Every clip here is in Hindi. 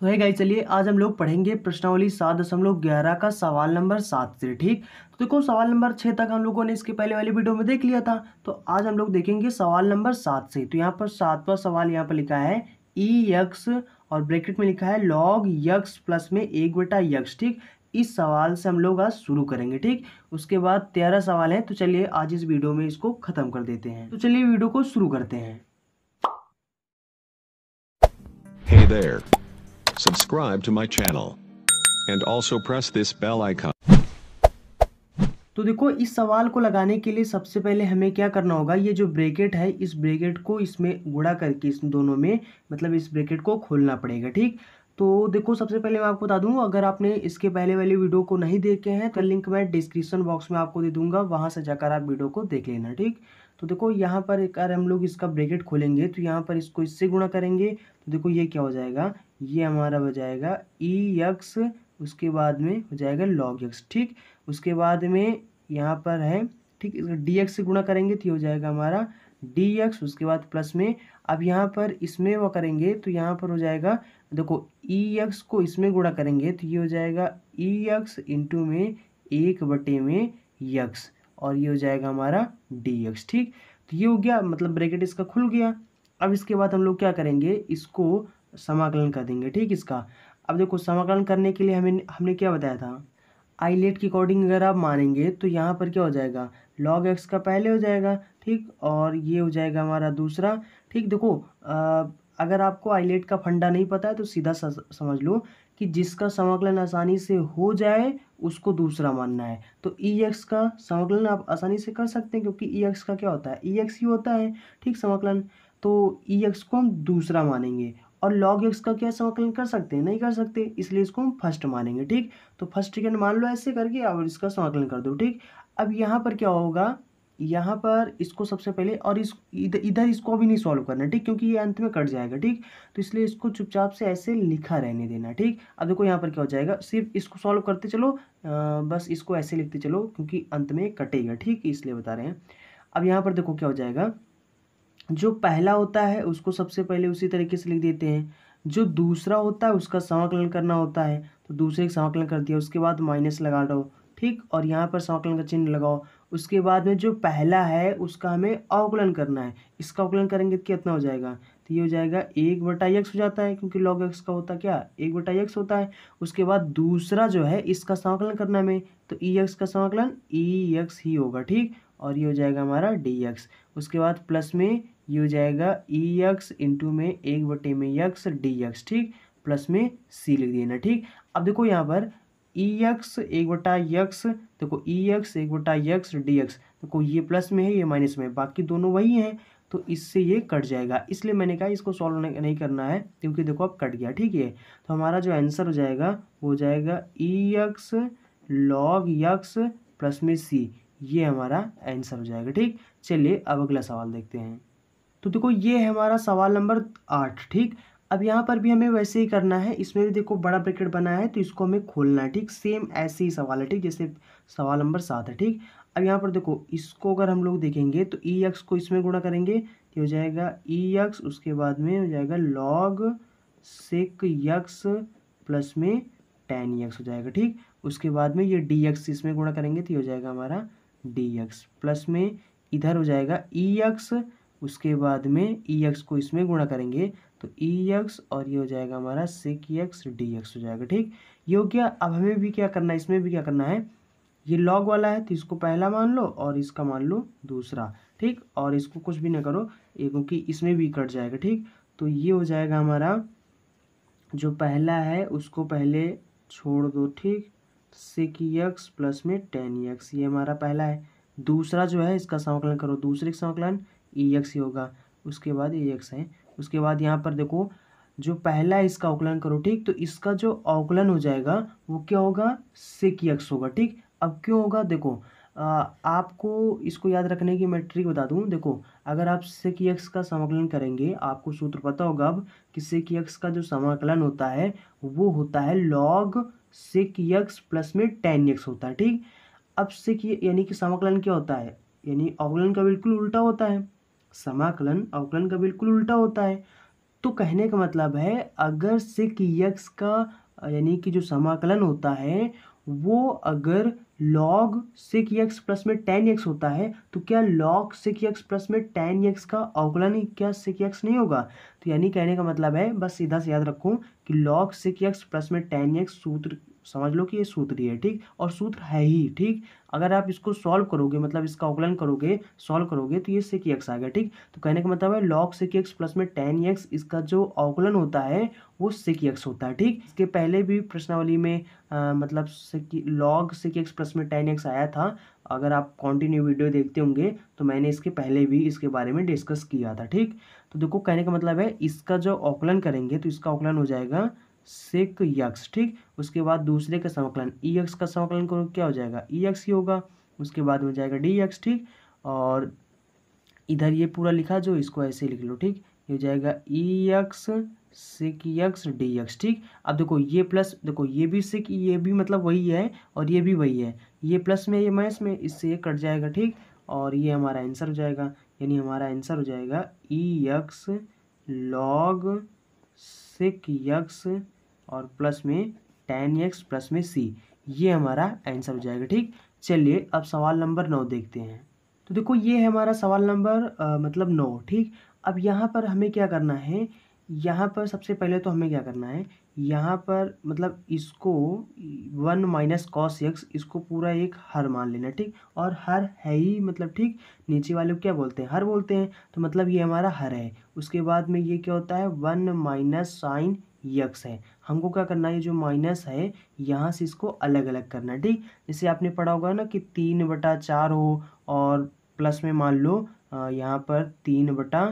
तो है गाई चलिए आज हम लोग पढ़ेंगे प्रश्नावली सात दशमलव ग्यारह का सवाल नंबर सात से ठीक तो देखो सवाल नंबर छः तक हम लोगों ने इसके पहले वाली वीडियो में देख लिया था तो आज हम लोग देखेंगे सवाल नंबर सात से तो यहाँ पर सातवा सवाल यहाँ पर लिखा है ई यक्स और ब्रैकेट में लिखा है लॉग यक्स प्लस में एक बटा यक्स ठीक इस सवाल से हम लोग आज शुरू करेंगे ठीक उसके बाद तेरह सवाल हैं तो चलिए आज इस वीडियो में इसको ख़त्म कर देते हैं तो चलिए वीडियो को शुरू करते हैं hey there. subscribe to my channel and also press this bell icon. तो देखो इस सवाल को लगाने के लिए सबसे पहले हमें क्या करना होगा ये जो ब्रेकेट है इस ब्रेकेट को इसमें गुड़ा करके इस दोनों में मतलब इस ब्रेकेट को खोलना पड़ेगा ठीक तो देखो सबसे पहले मैं आपको बता दूं अगर आपने इसके पहले वाले वीडियो को नहीं देखे हैं तो लिंक मैं डिस्क्रिप्शन बॉक्स में आपको दे दूंगा वहाँ से जाकर आप वीडियो को देख लेना ठीक तो देखो यहाँ पर एक हम लोग इसका ब्रेकेट खोलेंगे तो यहाँ पर इसको इससे गुणा करेंगे देखो ये क्या हो जाएगा ये हमारा हो जाएगा ई e यक्स उसके बाद में हो जाएगा लॉग यक्स ठीक उसके बाद में यहाँ पर है ठीक डी एक्स से गुणा करेंगे तो ये हो जाएगा हमारा डी एक्स उसके बाद प्लस में अब यहाँ पर इसमें वो करेंगे तो यहाँ पर हो जाएगा देखो ई e एक्स को इसमें गुणा करेंगे तो ये हो जाएगा ई एक्स इंटू में एक बटे में यक्स और ये हो जाएगा हमारा डी एक्स ठीक तो ये हो गया मतलब ब्रैकेट इसका खुल गया अब इसके बाद हम लोग क्या करेंगे इसको समाकलन कर देंगे ठीक इसका अब देखो समाकलन करने के लिए हमें हमने क्या बताया था आईलेट के अकॉर्डिंग अगर आप मानेंगे तो यहाँ पर क्या हो जाएगा लॉग एक्स का पहले हो जाएगा ठीक और ये हो जाएगा हमारा दूसरा ठीक देखो आ, अगर आपको आईलेट का फंडा नहीं पता है तो सीधा समझ लो कि जिसका समाकलन आसानी से हो जाए उसको दूसरा मानना है तो ई e एक्स का समाकलन आप आसानी से कर सकते हैं क्योंकि ई e एक्स का क्या होता है ई e एक्स ही होता है ठीक समाकलन तो ई e एक्स को हम दूसरा मानेंगे और लॉग एक्स का क्या समाकलन कर सकते हैं नहीं कर सकते इसलिए इसको हम फर्स्ट मानेंगे ठीक तो फर्स्ट इक्वेशन मान लो ऐसे करके और इसका समाकलन कर दो ठीक अब यहाँ पर क्या होगा यहाँ पर इसको सबसे पहले और इस इधर इधर इसको भी नहीं सॉल्व करना ठीक क्योंकि ये अंत में कट जाएगा ठीक तो इसलिए इसको चुपचाप से ऐसे लिखा रहने देना ठीक अब देखो यहाँ पर क्या हो जाएगा सिर्फ इसको सॉल्व करते चलो आ, बस इसको ऐसे लिखते चलो क्योंकि अंत में कटेगा ठीक इसलिए बता रहे हैं अब यहाँ पर देखो क्या हो जाएगा जो पहला होता है उसको सबसे पहले उसी तरीके से लिख देते हैं जो दूसरा होता है उसका समाकलन करना होता है तो दूसरे का समाकलन कर दिया उसके बाद माइनस लगा दो ठीक और यहाँ पर समाकलन का चिन्ह लगाओ उसके बाद में जो पहला है उसका हमें अवकलन करना है इसका अवकलन करेंगे तो कितना हो जाएगा तो ये हो जाएगा एक बटा यक्स हो जाता है क्योंकि लॉग एक्स का होता क्या एक बटा यक्स होता है उसके बाद दूसरा जो है इसका समाकलन करना हमें तो ई e एक्स का समाकलन ई e एक्स ही होगा ठीक और ये हो जाएगा हमारा डी एक्स उसके बाद प्लस में ये हो जाएगा ई एक्स इंटू में एक बटे में यक्स डी एक्स ठीक प्लस में सी लिख देना ठीक अब देखो यहाँ पर ई एक्स एक बटा यक्स देखो ई एक्स एक बटा यक्स डी एक्स देखो ये प्लस में है ये माइनस में बाकी दोनों वही हैं तो इससे ये कट जाएगा इसलिए मैंने कहा इसको सॉल्व नहीं करना है क्योंकि देखो अब कट गया ठीक है तो हमारा जो आंसर हो जाएगा वो हो जाएगा e x log x plus में सी ये हमारा आंसर हो जाएगा ठीक चलिए अब अगला सवाल देखते हैं तो देखो ये है हमारा सवाल नंबर आठ ठीक अब यहाँ पर भी हमें वैसे ही करना है इसमें भी देखो बड़ा ब्रैकेट बना है तो इसको हमें खोलना है ठीक सेम ऐसे ही सवाल है ठीक जैसे सवाल नंबर सात है ठीक अब यहाँ पर देखो इसको अगर हम लोग देखेंगे तो ई एक्स को इसमें गुणा करेंगे तो हो जाएगा ई एक्स उसके बाद में हो जाएगा लॉग सेक यक्स प्लस में टेन एक्स हो जाएगा ठीक उसके बाद में ये डी एक्स इसमें गुणा करेंगे तो हो जाएगा हमारा डी एक्स प्लस में इधर हो जाएगा ई एक्स उसके बाद में ई e एक्स को इसमें गुणा करेंगे तो ई e एक्स और ये हो जाएगा हमारा सिक एक्स डी एक्स हो जाएगा ठीक ये हो गया अब हमें भी क्या करना है इसमें भी क्या करना है ये लॉग वाला है तो इसको पहला मान लो और इसका मान लो दूसरा ठीक और इसको कुछ भी ना करो ये क्योंकि इसमें भी कट जाएगा ठीक तो ये हो जाएगा हमारा जो पहला है उसको पहले छोड़ दो ठीक सिक एक्स प्लस में टेन एक्स e ये हमारा पहला है दूसरा जो है इसका संकलन करो दूसरे का संकलन ई एक्स ही होगा उसके बाद ई एक्स है उसके बाद यहाँ पर देखो जो पहला इसका अवकलन करो ठीक तो इसका जो अवकलन हो जाएगा वो क्या होगा सिक यक्स होगा ठीक अब क्यों होगा देखो आ, आपको इसको याद रखने की मैं ट्रिक बता दूँ देखो अगर आप सिक यक्स का समाकलन करेंगे आपको सूत्र पता होगा अब कि सिक एक्स का जो समाकलन होता है वो होता है लॉग सिक यक्स प्लस में टेन एक्स होता है ठीक अब सिक यानी कि समाकलन क्या होता है यानी अवकलन का बिल्कुल उल्टा होता है समाकलन अवकलन का बिल्कुल उल्टा होता है तो कहने का मतलब है अगर सिक यक्स का यानी कि जो समाकलन होता है वो अगर लॉग सिक यक्स प्लस में टेन यक्स होता है तो क्या लॉग सिक यक्स प्लस में टेन यक्स का अवकलन क्या सिक यक्स नहीं होगा तो यानी कहने का मतलब है बस सीधा से याद रखूँ कि लॉग सिक यक्स प्लस में टेन यक्स सूत्र समझ लो कि ये सूत्र ही है ठीक और सूत्र है ही ठीक अगर आप इसको सॉल्व करोगे मतलब इसका अवकलन करोगे सॉल्व करोगे तो ये सिक एक्स आ गया ठीक तो कहने का मतलब है लॉग सिक एक्स प्लस में टेन एक्स इसका जो अवकलन होता है वो सेक एक्स होता है ठीक इसके पहले भी प्रश्नावली में आ, मतलब लॉग सेक एक्स प्लस में टेन एक्स आया था अगर आप कॉन्टिन्यू वीडियो देखते होंगे तो मैंने इसके पहले भी इसके बारे में डिस्कस किया था ठीक तो देखो कहने का मतलब है इसका जो अवकलन करेंगे तो इसका अवकलन हो जाएगा सेक यक्स ठीक उसके बाद दूसरे का समाकलन ई e एक्स का समकलन करो क्या हो जाएगा ई e एक्स ही होगा उसके बाद में जाएगा डी एक्स ठीक और इधर ये पूरा लिखा जो इसको ऐसे लिख लो ठीक ये हो जाएगा e x sec x d x ठीक अब देखो ये प्लस देखो ये भी सिक ये भी मतलब वही है और ये भी वही है ये प्लस में ये माइनस में इससे ये कट जाएगा ठीक और ये हमारा आंसर हो जाएगा यानी हमारा आंसर हो जाएगा e x log sec x और प्लस में टेन एक्स प्लस में सी ये हमारा आंसर हो जाएगा ठीक चलिए अब सवाल नंबर नौ देखते हैं तो देखो ये है हमारा सवाल नंबर मतलब नौ ठीक अब यहाँ पर हमें क्या करना है यहाँ पर सबसे पहले तो हमें क्या करना है यहाँ पर मतलब इसको वन माइनस कॉस एक्स इसको पूरा एक हर मान लेना ठीक और हर है ही मतलब ठीक नीचे वाले को क्या बोलते हैं हर बोलते हैं तो मतलब ये हमारा हर है उसके बाद में ये क्या होता है वन माइनस साइन यक्स है हमको क्या करना है जो माइनस है यहाँ से इसको अलग अलग करना ठीक जैसे आपने पढ़ा होगा ना कि तीन बटा चार हो और प्लस में मान लो यहाँ पर तीन बटा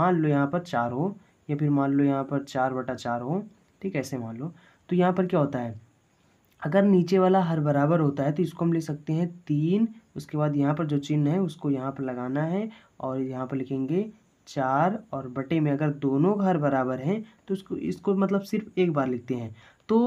मान लो यहाँ पर चार हो या फिर मान लो यहाँ पर चार बटा चार हो ठीक है ऐसे मान लो तो यहाँ पर क्या होता है अगर नीचे वाला हर बराबर होता है तो इसको हम लिख सकते हैं तीन उसके बाद यहाँ पर जो चिन्ह है उसको यहाँ पर लगाना है और यहाँ पर लिखेंगे चार और बटे में अगर दोनों का हर बराबर हैं तो उसको इसको मतलब सिर्फ एक बार लिखते हैं तो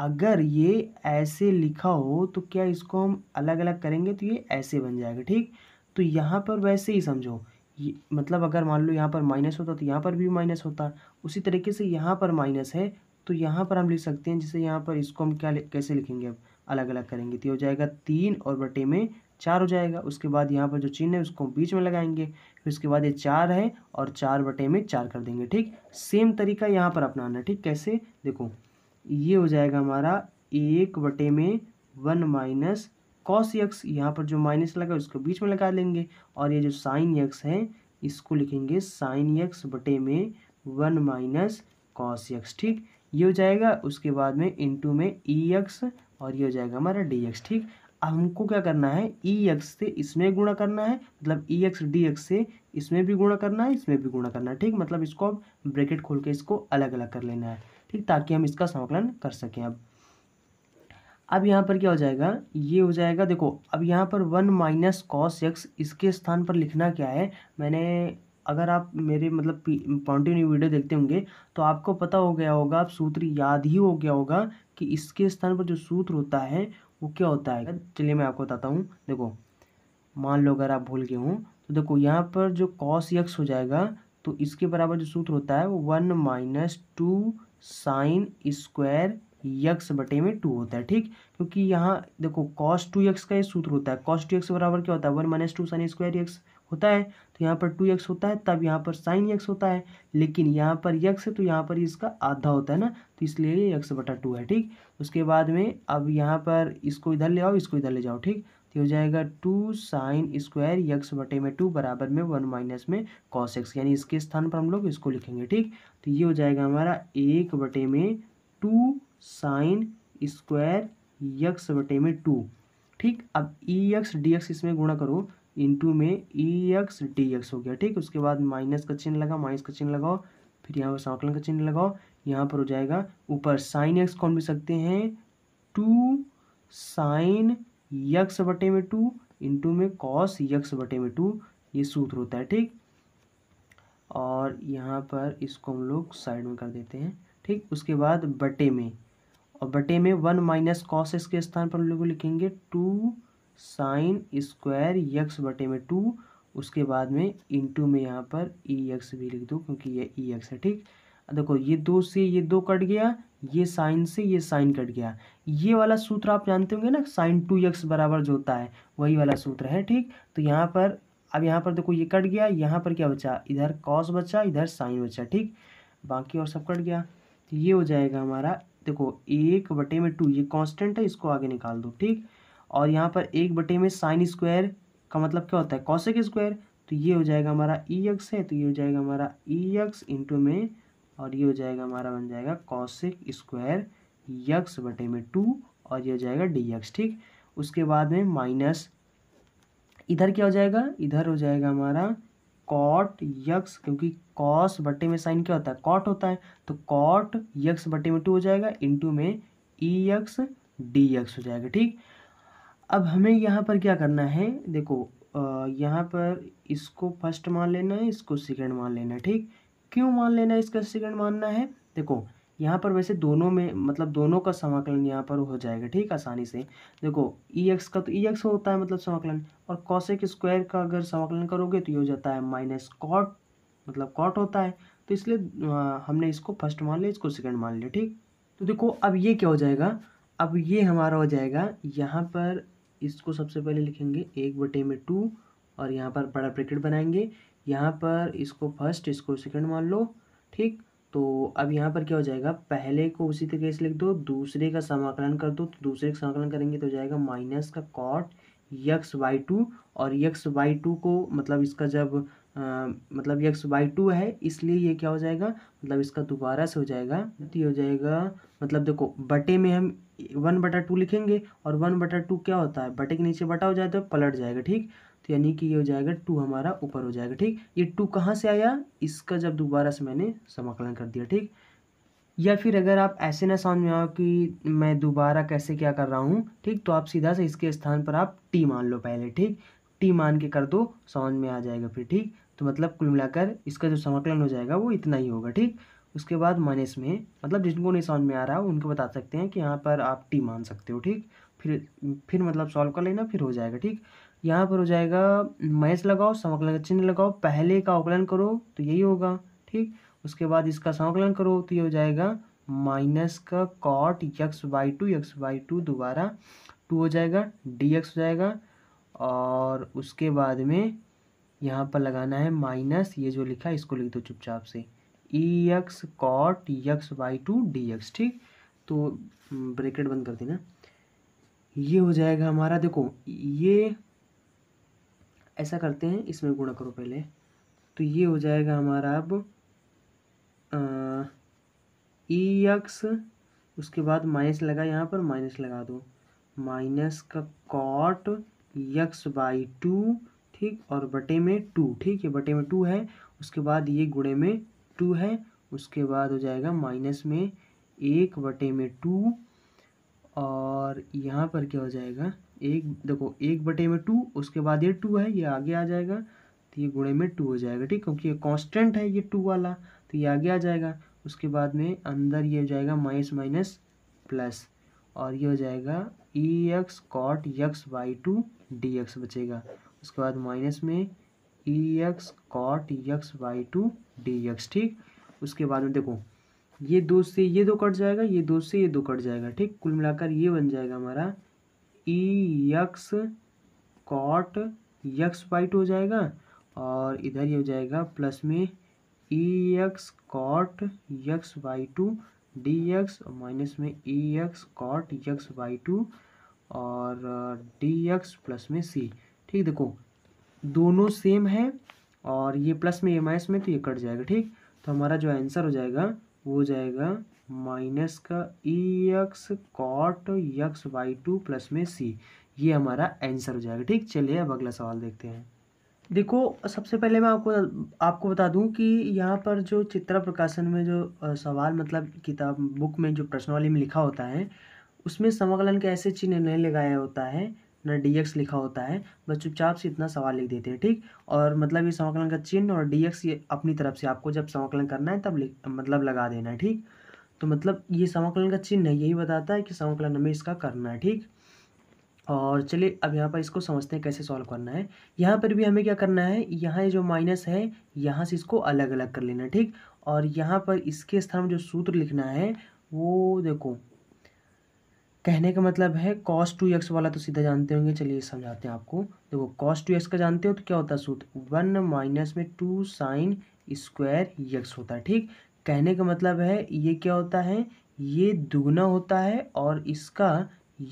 अगर ये ऐसे लिखा हो तो क्या इसको हम अलग अलग करेंगे तो ये ऐसे बन जाएगा ठीक तो यहाँ पर वैसे ही समझो ये मतलब अगर मान लो यहाँ पर माइनस होता तो यहाँ पर भी माइनस होता उसी तरीके से यहाँ पर माइनस है तो यहाँ पर हम लिख सकते हैं जैसे यहाँ पर इसको हम क्या कैसे लिखेंगे अब अलग अलग करेंगे तो हो जाएगा तीन और बटे में चार हो जाएगा उसके बाद यहाँ पर जो चिन्ह है उसको बीच में लगाएंगे फिर उसके बाद ये चार है और चार बटे में चार कर देंगे ठीक सेम तरीका यहाँ पर अपनाना आना ठीक कैसे देखो ये हो जाएगा हमारा एक बटे में वन माइनस कॉस यक्स यहाँ पर जो माइनस लगा उसको बीच में लगा लेंगे और ये जो साइन यक्स है इसको लिखेंगे साइन यक्स बटे में वन माइनस कॉस यक्स ठीक ये हो जाएगा उसके बाद में इंटू में ई यक्स और ये हो जाएगा हमारा डी एक्स ठीक अब हमको क्या करना है ई एक्स से इसमें गुणा करना है मतलब ई एक्स डी एक्स से इसमें भी गुणा करना है इसमें भी गुणा करना है ठीक मतलब इसको अब ब्रैकेट खोल के इसको अलग अलग कर लेना है ठीक ताकि हम इसका संकलन कर सकें अब अब यहाँ पर क्या हो जाएगा ये हो जाएगा देखो अब यहाँ पर वन माइनस कॉस एक्स इसके स्थान पर लिखना क्या है मैंने अगर आप मेरे मतलब कॉन्टिन्यू वीडियो देखते होंगे तो आपको पता हो गया होगा आप सूत्र याद ही हो गया होगा कि इसके स्थान पर जो सूत्र होता है वो क्या होता है चलिए मैं आपको बताता हूँ देखो मान लो अगर आप भूल गए हों तो देखो यहाँ पर जो कॉस यक्स हो जाएगा तो इसके बराबर जो सूत्र होता है वो one minus two sine square x बटे में टू होता है ठीक क्योंकि यहाँ देखो कॉस टू यक्स का ये सूत्र होता है कॉस टू यक्स बराबर क्या होता है one minus two sine square x होता है तो यहाँ पर टू यक्स होता है तब यहाँ पर साइन यक्स होता है लेकिन यहाँ पर यक्स है तो यहाँ पर इसका आधा होता है ना तो इसलिए ये यक्स बटा टू है ठीक उसके बाद में अब यहाँ पर इसको इधर ले आओ इसको इधर ले जाओ ठीक तो हो जाएगा टू साइन स्क्वायर यक्स बटे में टू बराबर में वन माइनस में कॉस एक्स यानी इसके स्थान पर हम लोग इसको लिखेंगे ठीक तो ये हो जाएगा हमारा एक बटे में टू साइन स्क्वायर यक्स बटे में टू ठीक अब e e x d x इसमें गुणा करो इंटू में e e x d x हो गया ठीक उसके बाद माइनस का चिन्ह लगा माइनस का चिन्ह लगाओ फिर यहाँ पर सांकलन का चिन्ह लगाओ यहाँ पर हो जाएगा ऊपर साइन एक्स कौन भी सकते हैं टू साइन यक्स बटे में टू इंटू में कॉस यक्स बटे में टू ये सूत्र होता है ठीक और यहाँ पर इसको हम लोग साइड में कर देते हैं ठीक उसके बाद बटे में और बटे में वन माइनस कॉस एक्स के स्थान पर हम लोग लिखेंगे टू साइन स्क्वायर यक्स बटे में टू उसके बाद में इंटू में यहाँ पर ई e एक्स भी लिख दो क्योंकि ये ई e एक्स है ठीक देखो ये दो से ये दो कट गया ये साइन से ये साइन कट गया ये वाला सूत्र आप जानते होंगे ना साइन टू एक्स बराबर जो होता है वही वाला सूत्र है ठीक तो यहाँ पर अब यहाँ पर देखो ये कट गया यहाँ पर क्या बचा इधर कॉस बचा इधर साइन बचा ठीक बाकी और सब कट गया तो ये हो जाएगा हमारा देखो एक बटे में टू ये कांस्टेंट है इसको आगे निकाल दो ठीक और यहाँ पर एक बटे में साइन स्क्वायर का मतलब क्या होता है कौशिक स्क्वायर तो ये हो जाएगा हमारा ई एक्स है तो ये हो जाएगा हमारा ई एक्स इंटू में और ये हो जाएगा हमारा बन जाएगा कौशिक स्क्वायर यक्स बटे में टू और ये हो जाएगा डी एक्स ठीक उसके बाद में माइनस इधर क्या हो जाएगा इधर हो जाएगा हमारा कॉट यक्स क्योंकि कॉस बटे में साइन क्या होता है कॉट होता है तो कॉट यक्स बटे में टू हो जाएगा टू में ई यक्स डी यक्स हो जाएगा ठीक अब हमें यहाँ पर क्या करना है देखो यहाँ पर इसको फर्स्ट मान लेना है इसको सेकेंड मान लेना है ठीक क्यों मान लेना है इसका सेकेंड मानना है देखो यहाँ पर वैसे दोनों में मतलब दोनों का समाकलन यहाँ पर हो जाएगा ठीक आसानी से देखो ई e एक्स का तो ई e एक्स होता है मतलब समाकलन और कौशिक स्क्वायर का अगर समाकलन करोगे तो ये हो जाता है माइनस कॉट मतलब कॉट होता है तो इसलिए हमने इसको फर्स्ट मान लिया इसको सेकेंड मान लिया ठीक तो देखो अब ये क्या हो जाएगा अब ये हमारा हो जाएगा यहाँ पर इसको सबसे पहले लिखेंगे एक बटे में टू और यहाँ पर बड़ा ब्रैकेट बनाएंगे यहाँ पर इसको फर्स्ट इसको सेकंड मान लो ठीक तो अब यहाँ पर क्या हो जाएगा पहले को उसी तरीके से लिख दो दूसरे का समाकलन कर दो तो दूसरे का समाकलन करेंगे तो हो जाएगा माइनस का कॉट यक्स वाई टू और यक्स वाई टू को मतलब इसका जब आ, मतलब यक्स वाई टू है इसलिए ये क्या हो जाएगा मतलब इसका दोबारा से हो जाएगा तो ये हो जाएगा मतलब देखो बटे में हम वन बटा टू लिखेंगे और वन बटा टू क्या होता है बटे के नीचे बटा हो जाए तो पलट जाएगा ठीक यानी कि ये हो जाएगा टू हमारा ऊपर हो जाएगा ठीक ये टू कहाँ से आया इसका जब दोबारा से मैंने समाकलन कर दिया ठीक या फिर अगर आप ऐसे ना समझ में आओ कि मैं दोबारा कैसे क्या कर रहा हूँ ठीक तो आप सीधा से इसके स्थान पर आप टी मान लो पहले ठीक टी मान के कर दो समझ में आ जाएगा फिर ठीक तो मतलब कुल मिलाकर इसका जो समाकलन हो जाएगा वो इतना ही होगा ठीक उसके बाद माइनस में मतलब जिनको नहीं समझ में आ रहा हो उनको बता सकते हैं कि यहाँ पर आप टी मान सकते हो ठीक फिर फिर मतलब सॉल्व कर लेना फिर हो जाएगा ठीक यहाँ पर हो जाएगा मैच लगाओ समकलन का चिन्ह लगाओ पहले का अवकलन करो तो यही होगा ठीक उसके बाद इसका समकलन करो तो ये हो जाएगा माइनस का cot x by two x by two दोबारा टू हो जाएगा डी एक्स हो जाएगा और उसके बाद में यहाँ पर लगाना है माइनस ये जो लिखा है इसको लिख दो चुपचाप से e x cot x by two d x ठीक तो ब्रेकेट बंद कर देना ये हो जाएगा हमारा देखो ये ऐसा करते हैं इसमें गुणा करो पहले तो ये हो जाएगा हमारा अब ई एक्स e उसके बाद माइनस लगा यहाँ पर माइनस लगा दो माइनस का कॉट यक्स बाई टू ठीक और बटे में टू ठीक है बटे में टू है उसके बाद ये गुणे में टू है उसके बाद हो जाएगा माइनस में एक बटे में टू और यहाँ पर क्या हो जाएगा एक देखो एक बटे में टू उसके बाद ये टू है ये आगे आ जाएगा तो ये गुणे में टू हो जाएगा ठीक क्योंकि ये कांस्टेंट है ये टू वाला तो ये आगे आ जाएगा उसके बाद में अंदर ये हो जाएगा माइनस माइनस प्लस और ये हो जाएगा e x cot x by two d x बचेगा उसके बाद माइनस में e x cot x by two d x ठीक उसके बाद में देखो ये दो से ये दो कट जाएगा ये दो से ये दो कट जाएगा ठीक कुल मिलाकर ये बन जाएगा हमारा ई यक्स कॉट यक्स वाइट हो जाएगा और इधर ये हो जाएगा प्लस में e x cot x by two d x और माइनस uh, में e x cot x by two और डी एक्स प्लस में सी ठीक देखो दोनों सेम है और ये प्लस में ये माइनस में तो ये कट जाएगा ठीक तो हमारा जो आंसर हो जाएगा वो हो जाएगा माइनस का e x cot x by two plus में सी ये हमारा आंसर हो जाएगा ठीक चलिए अब अगला सवाल देखते हैं देखो सबसे पहले मैं आपको आपको बता दूं कि यहाँ पर जो चित्रा प्रकाशन में जो सवाल मतलब किताब बुक में जो प्रश्नवाली में लिखा होता है उसमें समाकलन के ऐसे चिन्ह नहीं लगाया होता है ना एक्स लिखा होता है बस चुपचाप से इतना सवाल लिख देते हैं ठीक और मतलब ये समाकलन का चिन्ह और एक्स ये अपनी तरफ से आपको जब समाकलन करना है तब मतलब लगा देना है ठीक तो मतलब ये समाकलन का चिन्ह यही बताता है कि समाकलन हमें इसका करना है ठीक और चलिए अब यहाँ पर इसको समझते हैं कैसे सॉल्व करना है यहाँ पर भी हमें क्या करना है यहाँ जो माइनस है यहाँ से इसको अलग अलग कर लेना ठीक और यहाँ पर इसके स्थान में जो सूत्र लिखना है वो देखो कहने का मतलब है कॉस टू एक्स वाला तो सीधा जानते होंगे चलिए समझाते हैं आपको देखो कॉस टू एक्स का जानते हो तो क्या होता है सूत्र वन माइनस में टू साइन स्क्वायर एक्स होता है ठीक कहने का मतलब है ये क्या होता है ये दुगना होता है और इसका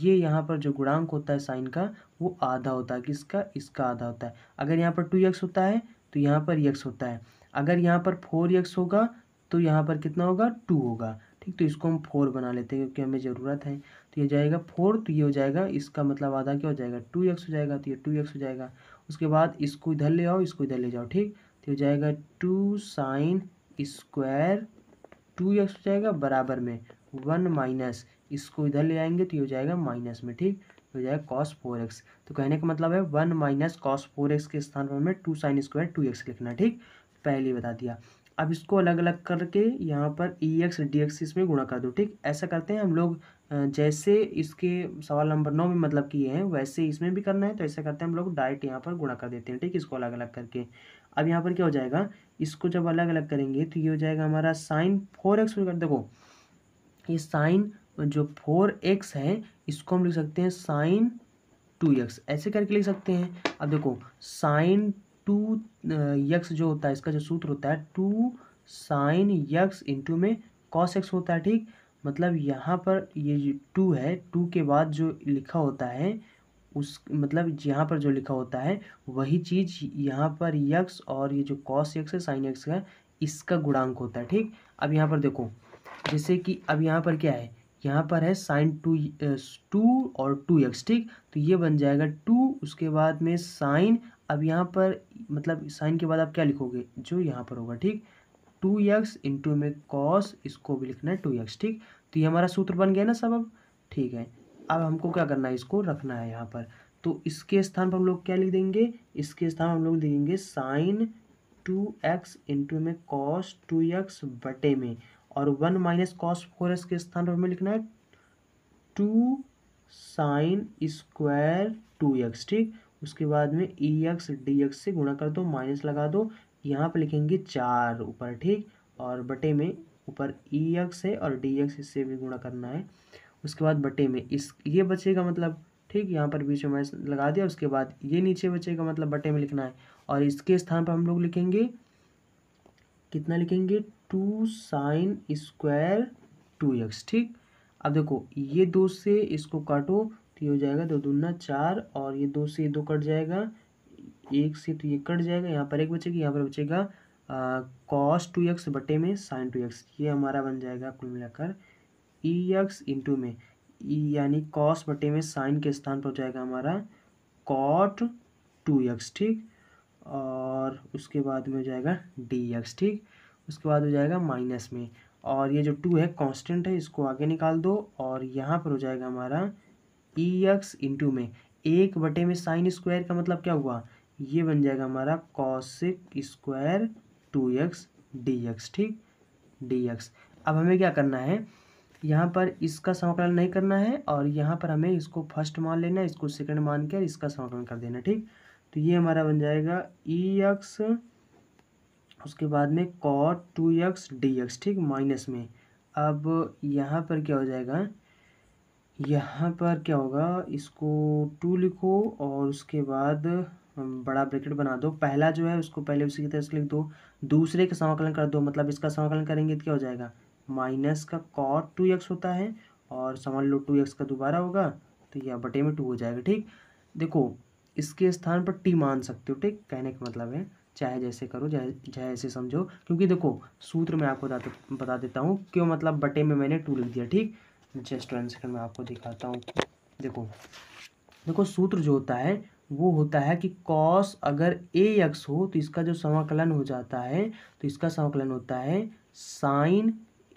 ये यहाँ पर जो गुणांक होता है साइन का वो आधा होता है किसका इसका आधा होता है अगर यहाँ पर टू एक्स होता है तो यहाँ पर यक्स होता है अगर यहाँ पर फोर यक्स होगा तो यहाँ पर कितना होगा टू होगा ठीक तो इसको हम फोर बना लेते हैं क्योंकि हमें ज़रूरत है तो ये जाएगा फोर तो ये हो जाएगा इसका मतलब आधा क्या हो जाएगा टू एक्स हो जाएगा तो ये टू एक्स हो जाएगा उसके बाद इसको इधर ले आओ इसको इधर ले जाओ ठीक तो हो जाएगा two sine square two x हो जाएगा बराबर में वन माइनस इसको इधर ले आएंगे तो ये हो जाएगा माइनस में ठीक हो जाएगा कॉस फोर एक्स तो कहने का मतलब है one minus cos four x के स्थान पर हमें two sine square two x लिखना ठीक पहले बता दिया अब इसको अलग अलग करके यहाँ पर ई एक्स डी एक्स इसमें गुणा कर दो ठीक ऐसा करते हैं हम लोग जैसे इसके सवाल नंबर नौ में मतलब किए हैं वैसे इसमें भी करना है तो ऐसा करते हैं हम लोग डायरेक्ट यहाँ पर गुणा कर देते हैं ठीक इसको अलग अलग करके अब यहाँ पर क्या हो जाएगा इसको जब अलग अलग करेंगे तो ये हो जाएगा हमारा साइन फोर एक्स देखो ये साइन जो फोर एक्स है इसको हम लिख सकते हैं साइन टू एक्स ऐसे करके लिख सकते हैं अब देखो साइन टू यक्स जो होता है इसका जो सूत्र होता है टू साइन यक्स इंटू में कॉस एक्स होता है ठीक मतलब यहाँ पर ये जो टू है टू के बाद जो लिखा होता है उस मतलब यहाँ पर जो लिखा होता है वही चीज़ यहाँ पर यक्स और ये जो कॉस यक्स है साइन यक्स का इसका गुणांक होता है ठीक अब यहाँ पर देखो जैसे कि अब यहाँ पर क्या है यहाँ पर है साइन टू टू और टू एक्स ठीक तो ये बन जाएगा टू उसके बाद में साइन अब यहाँ पर मतलब साइन के बाद आप क्या लिखोगे जो यहाँ पर होगा ठीक टू एक्स इंटू में कॉस इसको भी लिखना है टू एक्स ठीक तो ये हमारा सूत्र बन गया ना सब अब ठीक है अब हमको क्या करना है इसको रखना है यहाँ पर तो इसके स्थान पर हम लोग क्या लिख देंगे इसके स्थान पर हम लोग देंगे साइन टू एक्स इंटू में कॉस टू एक्स बटे में और one minus cos four x के स्थान पर हमें लिखना है two sine square two x ठीक उसके बाद में ई एक्स डी एक्स से गुणा कर दो माइनस लगा दो यहाँ पर लिखेंगे चार ऊपर ठीक और बटे में ऊपर ई एक्स है और डी एक्स इससे भी गुणा करना है उसके बाद बटे में इस ये बचेगा मतलब ठीक यहाँ पर बीच में मैं लगा दिया उसके बाद ये नीचे बचेगा मतलब बटे में लिखना है और इसके स्थान पर हम लोग लिखेंगे कितना लिखेंगे two sine square two x ठीक अब देखो ये दो से इसको काटो तो ये हो जाएगा दो दुना चार और ये दो से ये दो कट जाएगा एक से तो ये कट जाएगा यहाँ पर एक बचेगा यहाँ पर बचेगा कॉस टू एक्स बटे में साइन टू एक्स ये हमारा बन जाएगा कुल मिलाकर ई एक्स इंटू में e यानी कॉस बटे में साइन के स्थान पर हो जाएगा हमारा कॉट टू एक्स ठीक और उसके बाद में हो जाएगा डी एक्स ठीक उसके बाद हो जाएगा माइनस में और ये जो टू है कांस्टेंट है इसको आगे निकाल दो और यहाँ पर हो जाएगा हमारा ई एक्स इंटू में एक बटे में साइन स्क्वायर का मतलब क्या हुआ ये बन जाएगा हमारा cosec square two x d x ठीक डी एक्स अब हमें क्या करना है यहाँ पर इसका समाकलन नहीं करना है और यहाँ पर हमें इसको फर्स्ट मान लेना है इसको सेकंड मान के और इसका समाकलन कर देना ठीक तो ये हमारा बन जाएगा ई e एक्स उसके बाद में cot two x d x ठीक माइनस में अब यहाँ पर क्या हो जाएगा यहाँ पर क्या होगा इसको टू लिखो और उसके बाद बड़ा ब्रैकेट बना दो पहला जो है उसको पहले उसी की तरह से लिख दो दूसरे का समाकलन कर दो मतलब इसका समाकलन करेंगे तो क्या हो जाएगा माइनस का कॉट टू एक्स होता है और समझ लो टू एक्स का दोबारा होगा तो यह बटे में टू हो जाएगा ठीक देखो इसके स्थान पर टी मान सकते हो ठीक कहने का मतलब है चाहे जैसे करो चाहे जैसे ऐसे समझो क्योंकि देखो सूत्र में आपको बता बता देता हूँ क्यों मतलब बटे में मैंने टू लिख दिया ठीक जस्ट वन सेकंड में आपको दिखाता हूँ देखो देखो सूत्र जो होता है वो होता है कि कॉस अगर ए एक्स हो तो इसका जो समाकलन हो जाता है तो इसका समाकलन होता है साइन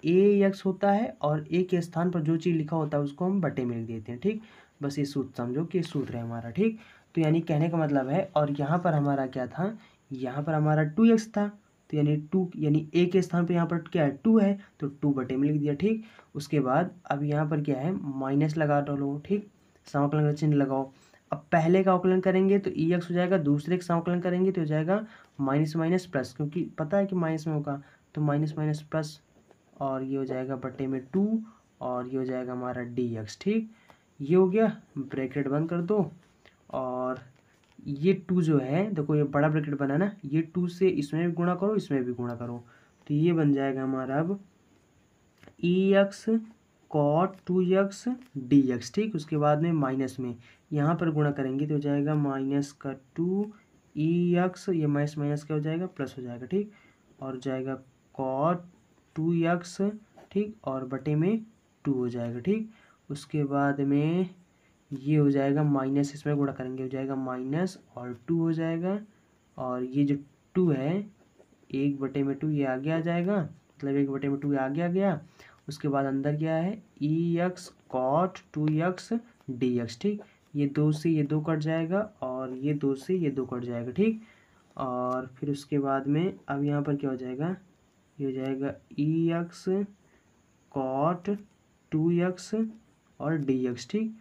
ए एक्स होता है और ए के स्थान पर जो चीज़ लिखा होता है उसको हम बटे में लिख देते हैं ठीक बस ये सूत्र समझो कि सूत्र है हमारा ठीक तो यानी कहने का मतलब है और यहाँ पर हमारा क्या था यहाँ पर हमारा टू एक्स था तो यानी टू यानी ए के स्थान पर यहाँ पर क्या है टू है तो टू बटे में लिख दिया ठीक उसके बाद अब यहाँ पर क्या है माइनस लगा डालो ठीक समाकलन का चिन्ह लगाओ अब पहले का आकलन करेंगे तो ई एक्स हो जाएगा दूसरे का समाकलन करेंगे तो हो जाएगा माइनस माइनस प्लस क्योंकि पता है कि माइनस में होगा तो माइनस माइनस प्लस और ये हो जाएगा बटे में टू और ये हो जाएगा हमारा डी एक्स ठीक ये हो गया ब्रैकेट बंद कर दो और ये टू जो है देखो ये बड़ा ब्रैकेट बना ना ये टू से इसमें भी गुणा करो इसमें भी गुणा करो तो ये बन जाएगा हमारा अब e x cot two x d x ठीक उसके बाद में माइनस में यहाँ पर गुणा करेंगे तो हो जाएगा माइनस का टू ई एक्स ये माइनस माइनस क्या हो जाएगा प्लस हो जाएगा ठीक और जाएगा कॉट टू यक्स ठीक और बटे में टू हो जाएगा ठीक उसके बाद में ये हो जाएगा माइनस इसमें गुणा करेंगे हो जाएगा माइनस और टू हो जाएगा और ये जो टू है एक बटे में टू ये आगे आ जाएगा मतलब एक बटे में टू ये आगे आ गया उसके बाद अंदर क्या है e x cot two x d x ठीक ये दो से ये दो कट जाएगा और ये दो से ये दो कट जाएगा ठीक और फिर उसके बाद में अब यहाँ पर क्या हो जाएगा ये हो जाएगा e x cot two x और डी एक्स ठीक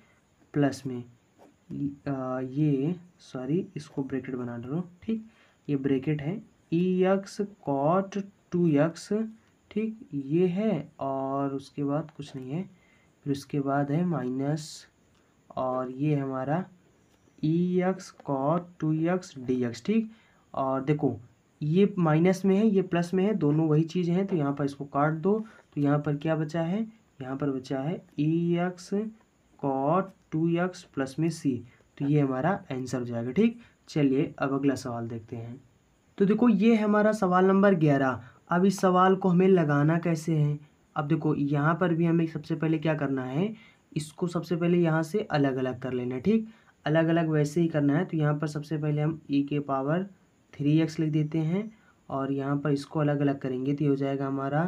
प्लस में ये सॉरी इसको ब्रैकेट बना डालो ठीक ये ब्रैकेट है e x cot two x ठीक ये है और उसके बाद कुछ नहीं है फिर उसके बाद है माइनस और ये हमारा e x cot two x d x ठीक और देखो ये माइनस में है ये प्लस में है दोनों वही चीज़ हैं तो यहाँ पर इसको काट दो तो यहाँ पर क्या बचा है यहाँ पर बचा है e x cot two x plus में सी तो ये हमारा आंसर हो जाएगा ठीक चलिए अब अगला सवाल देखते हैं तो देखो ये है हमारा सवाल नंबर ग्यारह अब इस सवाल को हमें लगाना कैसे है अब देखो यहाँ पर भी हमें सबसे पहले क्या करना है इसको सबसे पहले यहाँ से अलग अलग कर लेना ठीक अलग अलग वैसे ही करना है तो यहाँ पर सबसे पहले हम ई e के पावर थ्री एक्स लिख देते हैं और यहाँ पर इसको अलग अलग करेंगे तो ये हो जाएगा हमारा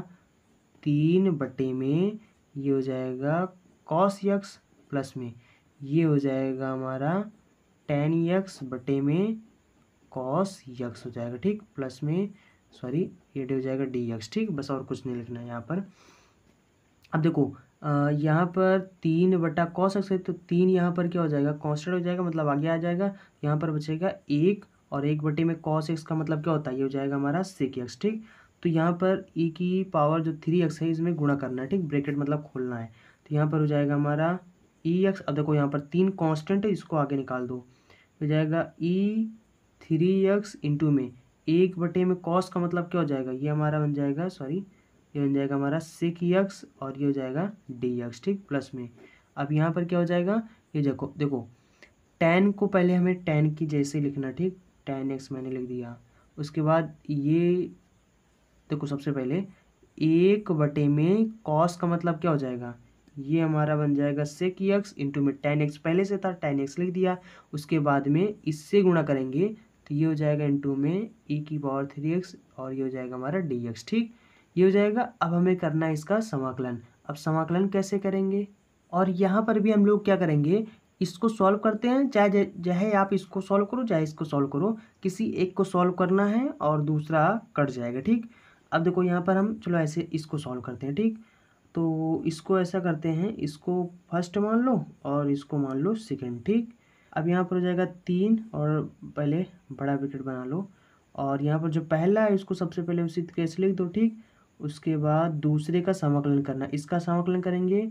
तीन बटे में ये हो जाएगा कॉस यक्स प्लस में ये हो जाएगा हमारा टेन यक्स बटे में कॉस यक्स हो जाएगा ठीक प्लस में सॉरी ये हो जाएगा डी एक्स ठीक बस और कुछ नहीं लिखना है यहाँ पर अब देखो यहाँ पर तीन बटा कॉस एक्स है तो तीन यहाँ पर क्या हो जाएगा कॉन्स्टेंट हो जाएगा मतलब आगे आ जाएगा यहाँ पर बचेगा एक और एक बटे में कॉस एक्स का मतलब क्या होता है ये हो जाएगा हमारा सिक एक्स ठीक तो यहाँ पर ई e की पावर जो थ्री एक्स है इसमें गुणा करना है ठीक ब्रेकेट मतलब खोलना है तो यहाँ पर हो जाएगा हमारा ई e एक्स अब देखो यहाँ पर तीन कॉन्स्टेंट है इसको आगे निकाल दो हो जाएगा ई थ्री एक्स इंटू में एक बटे में कॉस का मतलब क्या हो जाएगा ये हमारा बन जाएगा सॉरी ये बन जाएगा हमारा सिक एक्स और ये हो जाएगा डी एक्स ठीक प्लस में अब यहाँ पर क्या हो जाएगा ये देखो देखो टेन को पहले हमें टेन की जैसे लिखना ठीक टेन एक्स मैंने लिख दिया उसके बाद ये देखो सबसे पहले एक बटे में कॉस का मतलब क्या हो जाएगा ये हमारा बन जाएगा सेक एक्स इंटू में टेन एक्स पहले से था टेन एक्स लिख दिया उसके बाद में इससे गुणा करेंगे तो ये हो जाएगा इंटू में ई e की पावर थ्री एक्स और ये हो जाएगा हमारा डी एक्स ठीक ये हो जाएगा अब हमें करना है इसका समाकलन अब समाकलन कैसे करेंगे और यहाँ पर भी हम लोग क्या करेंगे इसको सॉल्व करते हैं चाहे चाहे आप इसको सॉल्व करो चाहे इसको सॉल्व करो किसी एक को सॉल्व करना है और दूसरा कट जाएगा ठीक अब देखो यहाँ पर हम चलो ऐसे इसको सॉल्व करते हैं ठीक तो इसको ऐसा करते हैं इसको फर्स्ट मान लो और इसको मान लो सेकेंड ठीक अब यहाँ पर हो जाएगा तीन और पहले बड़ा विकेट बना लो और यहाँ पर जो पहला है उसको सबसे पहले उसी कैसे लिख दो ठीक उसके बाद दूसरे का समाकलन करना इसका समाकलन करेंगे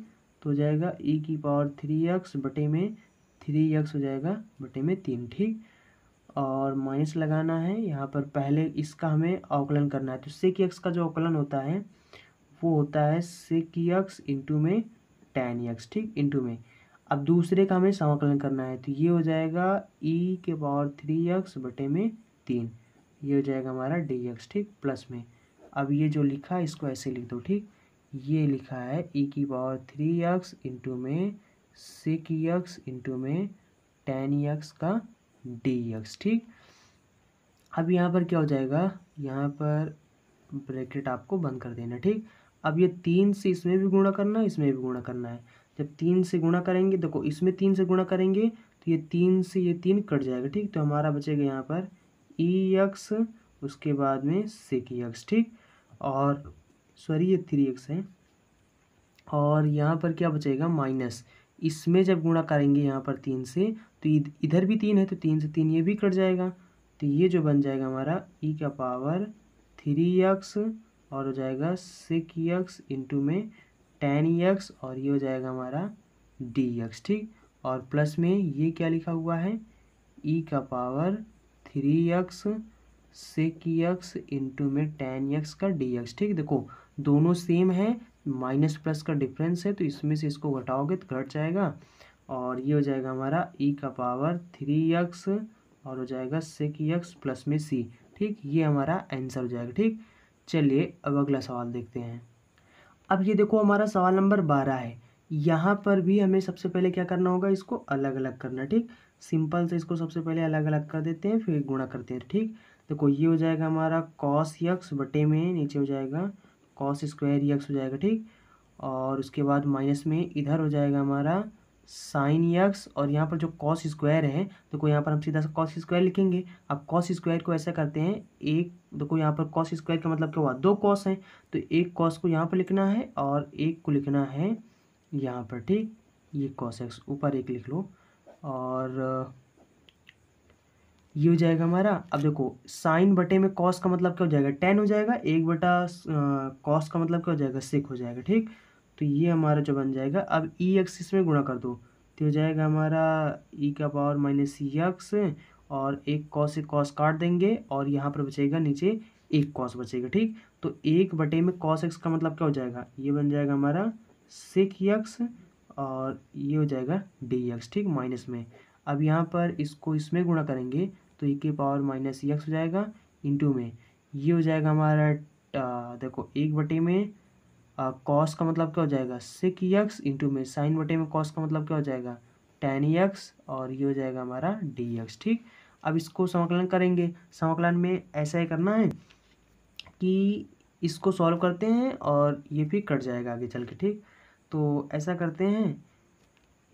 तो हो जाएगा ई e की पावर थ्री एक्स बटे में थ्री एक्स हो जाएगा बटे में तीन ठीक और माइनस लगाना है यहाँ पर पहले इसका हमें अवकलन करना है तो सिक एक्स का जो अवकलन होता है वो होता है सिक एक्स इंटू में टेन एक्स ठीक इंटू में अब दूसरे का हमें समाकलन करना है तो ये हो जाएगा ई e के पावर थ्री एक्स बटे में तीन ये हो जाएगा हमारा डी एक्स ठीक प्लस में अब ये जो लिखा है इसको ऐसे लिख दो ठीक ये लिखा है ई e की पावर थ्री एक्स इंटू में सिक यक्स इंटू में टेन यक्स का डी एक्स ठीक अब यहाँ पर क्या हो जाएगा यहाँ पर ब्रैकेट आपको बंद कर देना ठीक अब ये तीन से इसमें भी गुणा करना है इसमें भी गुणा करना है जब तीन से गुणा करेंगे देखो इसमें तीन से गुणा करेंगे तो ये तीन से ये तीन कट जाएगा ठीक तो हमारा बचेगा यहाँ पर ई e एक्स उसके बाद में सिक यक्स ठीक और सॉरी ये थ्री एक्स है और यहाँ पर क्या बचेगा माइनस इसमें जब गुणा करेंगे यहाँ पर तीन से तो इधर भी तीन है तो तीन से तीन ये भी कट जाएगा तो ये जो बन जाएगा हमारा ई e का पावर थ्री एक्स और हो जाएगा सिक्स एक्स इंटू में टेन एक्स और ये हो जाएगा हमारा डी एक्स ठीक और प्लस में ये क्या लिखा हुआ है ई e का power three x six x into में टेन एक्स का डी एक्स ठीक देखो दोनों सेम है माइनस प्लस का डिफरेंस है तो इसमें से इसको घटाओगे तो घट जाएगा और ये हो जाएगा हमारा ई e का पावर थ्री एक्स और हो जाएगा सिक्स एक्स प्लस में सी ठीक ये हमारा आंसर हो जाएगा ठीक चलिए अब अगला सवाल देखते हैं अब ये देखो हमारा सवाल नंबर बारह है यहाँ पर भी हमें सबसे पहले क्या करना होगा इसको अलग अलग करना ठीक सिंपल से इसको सबसे पहले अलग अलग कर देते हैं फिर गुणा करते हैं ठीक देखो ये हो जाएगा हमारा कॉस यक्स बटे में नीचे हो जाएगा कॉस स्क्वायर यक्स हो जाएगा ठीक और उसके बाद माइनस में इधर हो जाएगा हमारा साइन यक्स e और यहाँ पर जो कॉस स्क्वायर है देखो यहाँ पर हम सीधा सा कॉस स्क्वायर लिखेंगे अब कॉस स्क्वायर को ऐसा करते हैं एक देखो यहाँ पर कॉस स्क्वायर का मतलब क्या हुआ दो कॉस हैं तो एक कॉस को यहाँ पर लिखना है और एक को लिखना है यहाँ पर ठीक ये कॉस एक्स ऊपर एक लिख लो और ये हो जाएगा हमारा अब देखो साइन बटे में कॉस का मतलब क्या हो जाएगा टेन हो जाएगा एक बटा कॉस का मतलब क्या हो जाएगा सिक हो जाएगा ठीक तो ये हमारा जो बन जाएगा अब ई एक्स इसमें गुणा कर दो तो हो जाएगा हमारा ई e का पावर माइनस ई एक्स और एक कॉस एक कॉस काट देंगे और यहाँ पर बचेगा नीचे एक कॉस बचेगा ठीक तो एक बटे में कॉस एक्स का मतलब क्या हो जाएगा ये बन जाएगा हमारा सिक यक्स और ये हो जाएगा डी एक्स ठीक माइनस में अब यहाँ पर इसको इसमें गुणा करेंगे तो ई के पावर माइनस यक्स हो जाएगा इंटू में ये हो जाएगा हमारा देखो एक बटे में कॉस का मतलब क्या हो जाएगा सिक यक्स इंटू में साइन बटे में कॉस का मतलब क्या हो जाएगा टेन यक्स e और ये हो जाएगा हमारा डी यक्स e ठीक अब इसको समाकलन करेंगे समाकलन में ऐसा ही करना है कि इसको सॉल्व करते हैं और ये भी कट जाएगा आगे चल के ठीक तो ऐसा करते हैं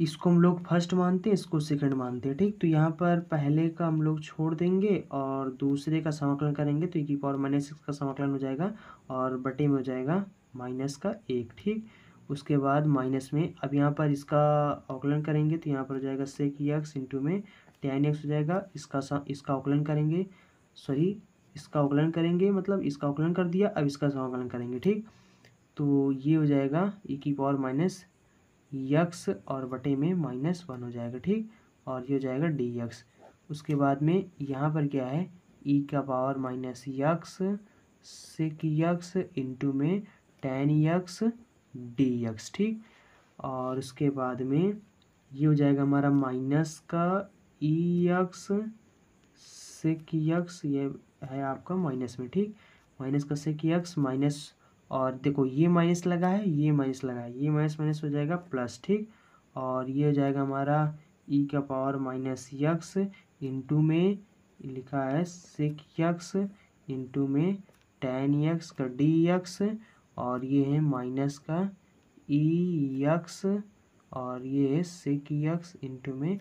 इसको हम लोग फर्स्ट मानते हैं इसको सेकंड मानते हैं ठीक तो यहाँ पर पहले का हम लोग छोड़ देंगे और दूसरे का समाकलन करेंगे तो एक पावर माइनस सिक्स का समाकलन हो जाएगा और बटे में हो जाएगा माइनस का एक ठीक उसके बाद माइनस में अब यहाँ पर इसका अवकलन करेंगे तो यहाँ पर हो जाएगा सेक एक्स इंटू में टेन एक्स हो जाएगा इसका इसका आकलन करेंगे सॉरी इसका अवकलन करेंगे मतलब इसका अवकलन कर दिया अब इसका समाकलन करेंगे ठीक तो ये हो जाएगा ई की पावर माइनस यक्स और बटे में माइनस वन हो जाएगा ठीक और ये हो जाएगा डी यक्स उसके बाद में यहाँ पर क्या है ई e का power minus x sec x into में टेन यक्स डी यक्स ठीक और उसके बाद में ये हो जाएगा हमारा माइनस का e e x sec x ये है आपका माइनस में ठीक माइनस का सिक यक्स माइनस और देखो ये माइनस लगा है ये माइनस लगा है ये माइनस माइनस हो जाएगा प्लस ठीक और ये हो जाएगा हमारा ई e का पावर माइनस यक्स इंटू में लिखा है सिक यक्स इंटू में टेन यक्स का डी यक्स और ये है माइनस का ई e यक्स और ये है सिक यक्स इंटू में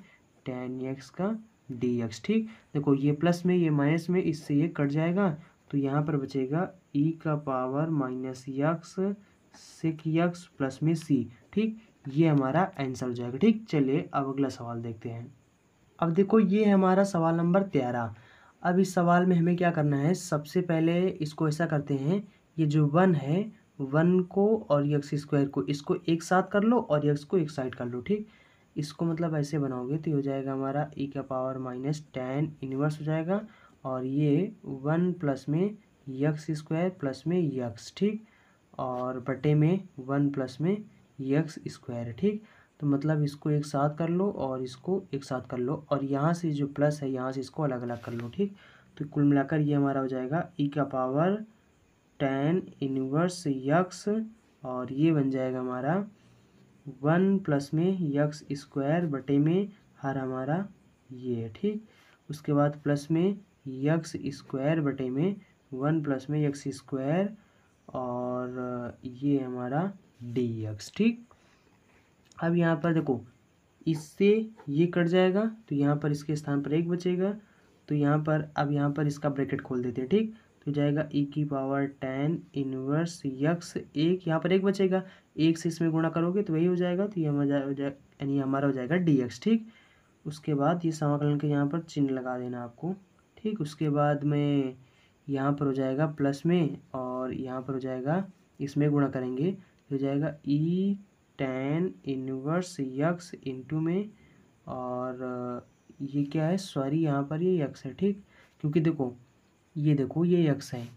टेन यक्स का डी यक्स ठीक देखो ये प्लस में ये माइनस में इससे ये कट जाएगा तो यहाँ पर बचेगा ई e का power minus x sec x plus में सी ठीक ये हमारा आंसर हो जाएगा ठीक चलिए अब अगला सवाल देखते हैं अब देखो ये है हमारा सवाल नंबर तेरह अब इस सवाल में हमें क्या करना है सबसे पहले इसको ऐसा करते हैं ये जो वन है वन को और यक्स स्क्वायर को इसको एक साथ कर लो और यक्स को एक साइड कर लो ठीक इसको मतलब ऐसे बनाओगे तो हो जाएगा हमारा ई e का पावर माइनस टेन इनवर्स हो जाएगा और ये वन प्लस में यक्स स्क्वायर प्लस में यक्स ठीक और बटे में वन प्लस में यक्स स्क्वायर ठीक तो मतलब इसको एक साथ कर लो और इसको एक साथ कर लो और यहाँ से जो प्लस है यहाँ से इसको अलग अलग कर लो ठीक तो कुल मिलाकर ये हमारा हो जाएगा ई e का पावर टेन इनवर्स यक्स और ये बन जाएगा हमारा वन प्लस में यक्स स्क्वायर बटे में हर हमारा ये ठीक उसके बाद प्लस में यक्स स्क्वायर बटे में वन प्लस में एक्स स्क्वायर और ये हमारा डी एक्स ठीक अब यहाँ पर देखो इससे ये कट जाएगा तो यहाँ पर इसके स्थान पर एक बचेगा तो यहाँ पर अब यहाँ पर इसका ब्रैकेट खोल देते हैं ठीक तो जाएगा ई e की पावर टेन इनवर्स यक्स एक यहाँ पर एक बचेगा एक से इसमें गुणा करोगे तो वही हो जाएगा तो ये हमारा हो जाए यानी हमारा हो जाएगा डी एक्स ठीक उसके बाद ये समाकलन के यहाँ पर चिन्ह लगा देना आपको ठीक उसके बाद में यहाँ पर हो जाएगा प्लस में और यहाँ पर हो जाएगा इसमें गुणा करेंगे हो जाएगा e tan inverse x into में और ये क्या है सॉरी यहाँ पर ये यक्स है ठीक क्योंकि देखो ये देखो ये यक्स है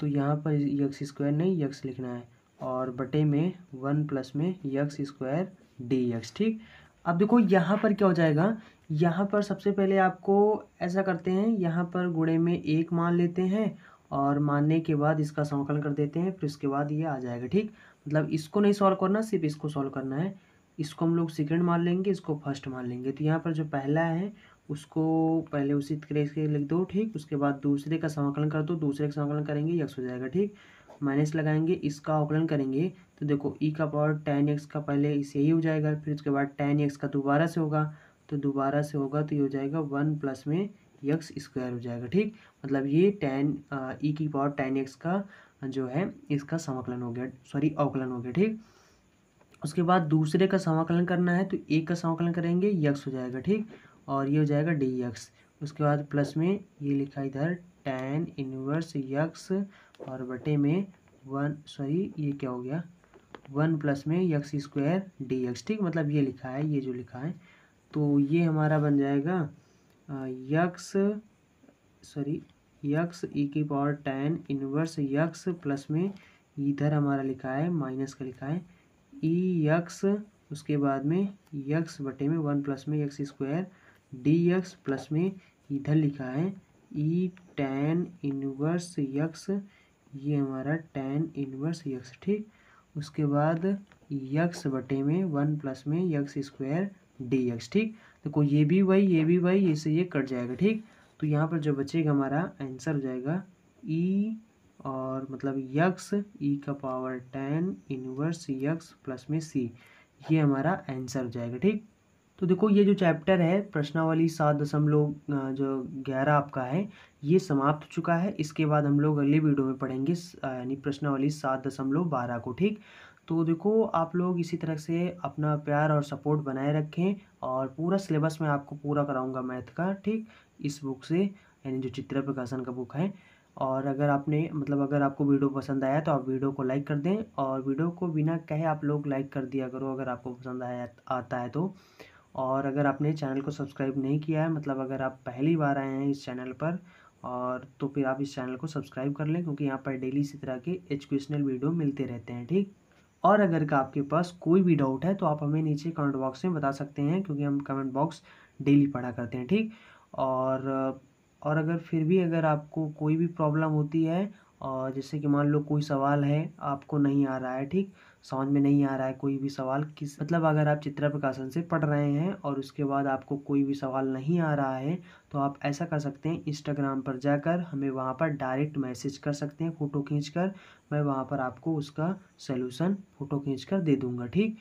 तो यहाँ पर यक्स स्क्वायर नहीं यक्स लिखना है और बटे में वन प्लस में यक्स स्क्वायर डी यक्स ठीक अब देखो यहाँ पर क्या हो जाएगा यहाँ पर सबसे पहले आपको ऐसा करते हैं यहाँ पर गुड़े में एक मान लेते हैं और मानने के बाद इसका समाकलन कर देते हैं फिर उसके बाद ये आ जाएगा ठीक मतलब इसको नहीं सॉल्व करना सिर्फ इसको सॉल्व करना है इसको हम लोग सेकेंड मान लेंगे इसको फर्स्ट मान लेंगे तो यहाँ पर जो पहला है उसको पहले उसी तरह से लिख दो ठीक उसके बाद दूसरे का समाकलन कर दो दूसरे का समाकलन करेंगे यक्स हो जाएगा ठीक माइनस लगाएंगे इसका अवकलन करेंगे तो देखो ई e का पावर टेन एक्स का पहले इसे ही हो जाएगा फिर उसके बाद टेन एक्स का दोबारा से होगा तो दोबारा से होगा तो ये हो जाएगा वन प्लस में यक्स स्क्वायर हो जाएगा ठीक मतलब ये टेन ई e की पावर टेन एक्स का जो है इसका समाकलन हो गया सॉरी अवकलन हो गया ठीक उसके बाद दूसरे का समाकलन करना है तो एक का समाकलन करेंगे यक्स हो जाएगा ठीक और ये हो जाएगा डी यक्स उसके बाद प्लस में ये लिखा इधर टेन इनवर्स यक्स और बटे में वन सॉरी ये क्या हो गया वन प्लस में यक्स स्क्वायर डी एक्स ठीक मतलब ये लिखा है ये जो लिखा है तो ये हमारा बन जाएगा x sorry x e e की power tan inverse x plus में इधर हमारा लिखा है माइनस का लिखा है ई e यक्स उसके बाद में यक्स बटे में वन प्लस में x square d x plus में इधर लिखा है e e tan inverse x ये हमारा टेन इनवर्स यक्स ठीक उसके बाद यक्स बटे में वन प्लस में यक्स स्क्वायर डी एक्स ठीक देखो ये भी वाई ये भी वाई ये से ये कट जाएगा ठीक तो यहाँ पर जो बचेगा हमारा आंसर हो जाएगा ई e और मतलब यक्स ई e का power tan inverse x plus में सी ये हमारा आंसर हो जाएगा ठीक तो देखो ये जो चैप्टर है प्रश्नावली सात दशमलव जो ग्यारह आपका है ये समाप्त हो चुका है इसके बाद हम लोग अगले वीडियो में पढ़ेंगे यानी प्रश्नावली सात दशमलव बारह को ठीक तो देखो आप लोग इसी तरह से अपना प्यार और सपोर्ट बनाए रखें और पूरा सिलेबस मैं आपको पूरा कराऊंगा मैथ का ठीक इस बुक से यानी जो चित्र प्रकाशन का बुक है और अगर आपने मतलब अगर आपको वीडियो पसंद आया तो आप वीडियो को लाइक कर दें और वीडियो को बिना कहे आप लोग लाइक कर दिया करो अगर आपको पसंद आया आता है तो और अगर आपने चैनल को सब्सक्राइब नहीं किया है मतलब अगर आप पहली बार आए हैं इस चैनल पर और तो फिर आप इस चैनल को सब्सक्राइब कर लें क्योंकि यहाँ पर डेली इसी तरह के एजुकेशनल वीडियो मिलते रहते हैं ठीक और अगर का आपके पास कोई भी डाउट है तो आप हमें नीचे कमेंट बॉक्स में बता सकते हैं क्योंकि हम कमेंट बॉक्स डेली पढ़ा करते हैं ठीक और और अगर फिर भी अगर आपको कोई भी प्रॉब्लम होती है और जैसे कि मान लो कोई सवाल है आपको नहीं आ रहा है ठीक समझ में नहीं आ रहा है कोई भी सवाल किस मतलब अगर आप चित्र प्रकाशन से पढ़ रहे हैं और उसके बाद आपको कोई भी सवाल नहीं आ रहा है तो आप ऐसा कर सकते हैं इंस्टाग्राम पर जाकर हमें वहाँ पर डायरेक्ट मैसेज कर सकते हैं फ़ोटो कर मैं वहाँ पर आपको उसका सलूशन फ़ोटो कर दे दूँगा ठीक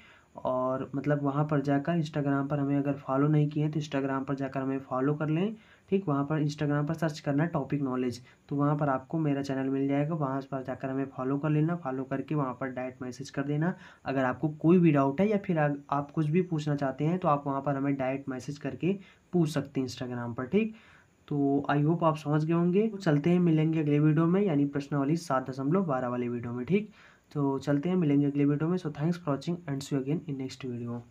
और मतलब वहाँ पर जाकर इंस्टाग्राम पर हमें अगर फॉलो नहीं किए तो इंस्टाग्राम पर जाकर हमें फॉलो कर लें ठीक वहाँ पर इंस्टाग्राम पर सर्च करना है टॉपिक नॉलेज तो वहाँ पर आपको मेरा चैनल मिल जाएगा वहाँ पर जाकर हमें फॉलो कर लेना फॉलो करके वहाँ पर डायरेक्ट मैसेज कर देना अगर आपको कोई भी डाउट है या फिर आप कुछ भी पूछना चाहते हैं तो आप वहाँ पर हमें डायरेक्ट मैसेज करके पूछ सकते हैं इंस्टाग्राम पर ठीक तो आई होप आप समझ गए होंगे तो चलते हैं मिलेंगे अगले वीडियो में यानी प्रश्न वाली सात दशमलव बारह वाले वीडियो में ठीक तो चलते हैं मिलेंगे अगले वीडियो में so thanks for watching and see again in next video